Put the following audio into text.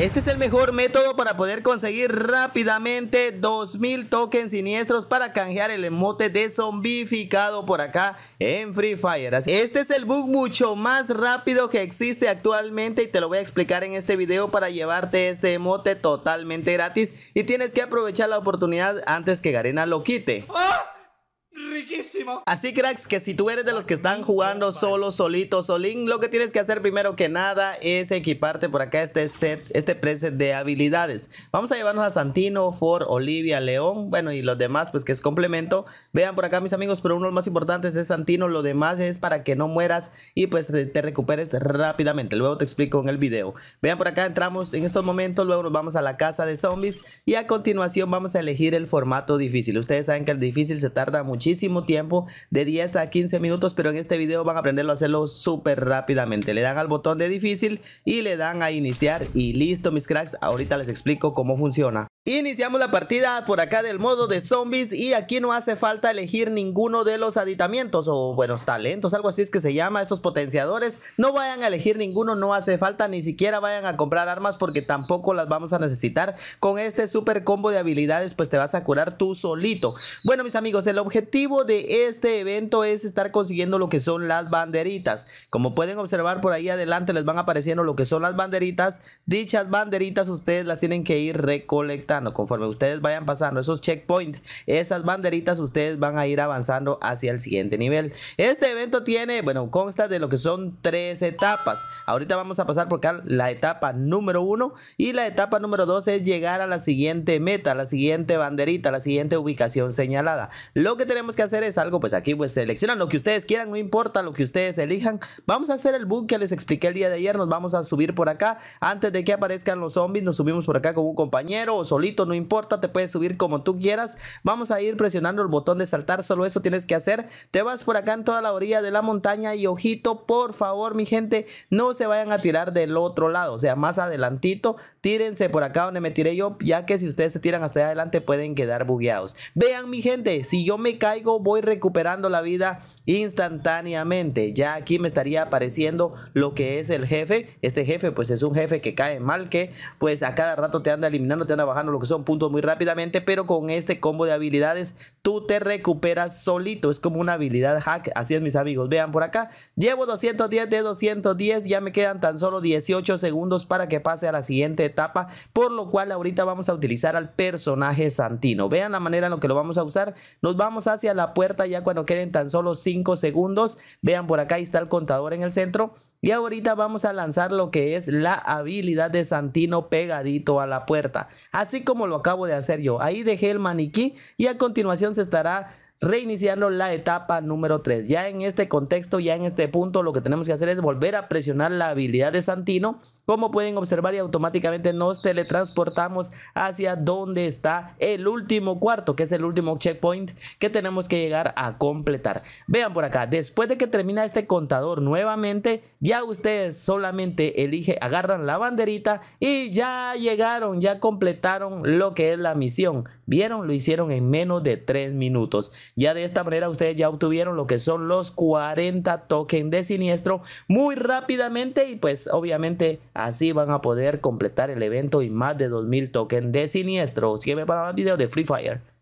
Este es el mejor método para poder conseguir rápidamente 2000 tokens siniestros para canjear el emote de zombificado por acá en Free Fire. Este es el bug mucho más rápido que existe actualmente y te lo voy a explicar en este video para llevarte este emote totalmente gratis y tienes que aprovechar la oportunidad antes que Garena lo quite. ¡Ah! Así, cracks, que si tú eres de los que están jugando solo, solito, solín, lo que tienes que hacer primero que nada es equiparte por acá este set, este preset de habilidades. Vamos a llevarnos a Santino, Ford, Olivia, León, bueno, y los demás, pues que es complemento. Vean por acá, mis amigos, pero uno de los más importantes es Santino, lo demás es para que no mueras y pues te, te recuperes rápidamente. Luego te explico en el video. Vean por acá, entramos en estos momentos, luego nos vamos a la casa de zombies y a continuación vamos a elegir el formato difícil. Ustedes saben que el difícil se tarda muchísimo tiempo de 10 a 15 minutos, pero en este video van a aprenderlo a hacerlo súper rápidamente. Le dan al botón de difícil y le dan a iniciar y listo mis cracks, ahorita les explico cómo funciona. Iniciamos la partida por acá del modo de zombies y aquí no hace falta elegir ninguno de los aditamientos o buenos talentos, algo así es que se llama, estos potenciadores. No vayan a elegir ninguno, no hace falta, ni siquiera vayan a comprar armas porque tampoco las vamos a necesitar. Con este super combo de habilidades pues te vas a curar tú solito. Bueno mis amigos, el objetivo de este evento es estar consiguiendo lo que son las banderitas. Como pueden observar por ahí adelante les van apareciendo lo que son las banderitas. Dichas banderitas ustedes las tienen que ir recolectando conforme ustedes vayan pasando esos checkpoints, esas banderitas, ustedes van a ir avanzando hacia el siguiente nivel. Este evento tiene, bueno, consta de lo que son tres etapas. Ahorita vamos a pasar por acá la etapa número uno y la etapa número dos es llegar a la siguiente meta, la siguiente banderita, la siguiente ubicación señalada. Lo que tenemos que hacer es algo, pues aquí pues seleccionan lo que ustedes quieran, no importa lo que ustedes elijan. Vamos a hacer el boom que les expliqué el día de ayer, nos vamos a subir por acá. Antes de que aparezcan los zombies, nos subimos por acá con un compañero o solito no importa, te puedes subir como tú quieras. Vamos a ir presionando el botón de saltar, solo eso tienes que hacer. Te vas por acá en toda la orilla de la montaña y ojito, por favor, mi gente, no se vayan a tirar del otro lado, o sea, más adelantito, tírense por acá donde me tiré yo, ya que si ustedes se tiran hasta adelante pueden quedar bugueados. Vean, mi gente, si yo me caigo, voy recuperando la vida instantáneamente. Ya aquí me estaría apareciendo lo que es el jefe. Este jefe, pues es un jefe que cae mal, que pues a cada rato te anda eliminando, te anda bajando que son puntos muy rápidamente, pero con este combo de habilidades tú te recuperas solito. Es como una habilidad hack, así es mis amigos. Vean por acá, llevo 210 de 210, ya me quedan tan solo 18 segundos para que pase a la siguiente etapa, por lo cual ahorita vamos a utilizar al personaje Santino. Vean la manera en la que lo vamos a usar. Nos vamos hacia la puerta ya cuando queden tan solo 5 segundos. Vean por acá, ahí está el contador en el centro. Y ahorita vamos a lanzar lo que es la habilidad de Santino pegadito a la puerta. Así como lo acabo de hacer yo. Ahí dejé el maniquí y a continuación se estará reiniciando la etapa número 3. Ya en este contexto, ya en este punto, lo que tenemos que hacer es volver a presionar la habilidad de Santino. Como pueden observar y automáticamente nos teletransportamos hacia donde está el último cuarto, que es el último checkpoint que tenemos que llegar a completar. Vean por acá, después de que termina este contador nuevamente, ya ustedes solamente eligen agarran la banderita y ya llegaron, ya completaron lo que es la misión. ¿Vieron? Lo hicieron en menos de 3 minutos. Ya de esta manera ustedes ya obtuvieron lo que son los 40 tokens de siniestro muy rápidamente y pues obviamente así van a poder completar el evento y más de 2000 tokens de siniestro. Sígueme para más videos de Free Fire.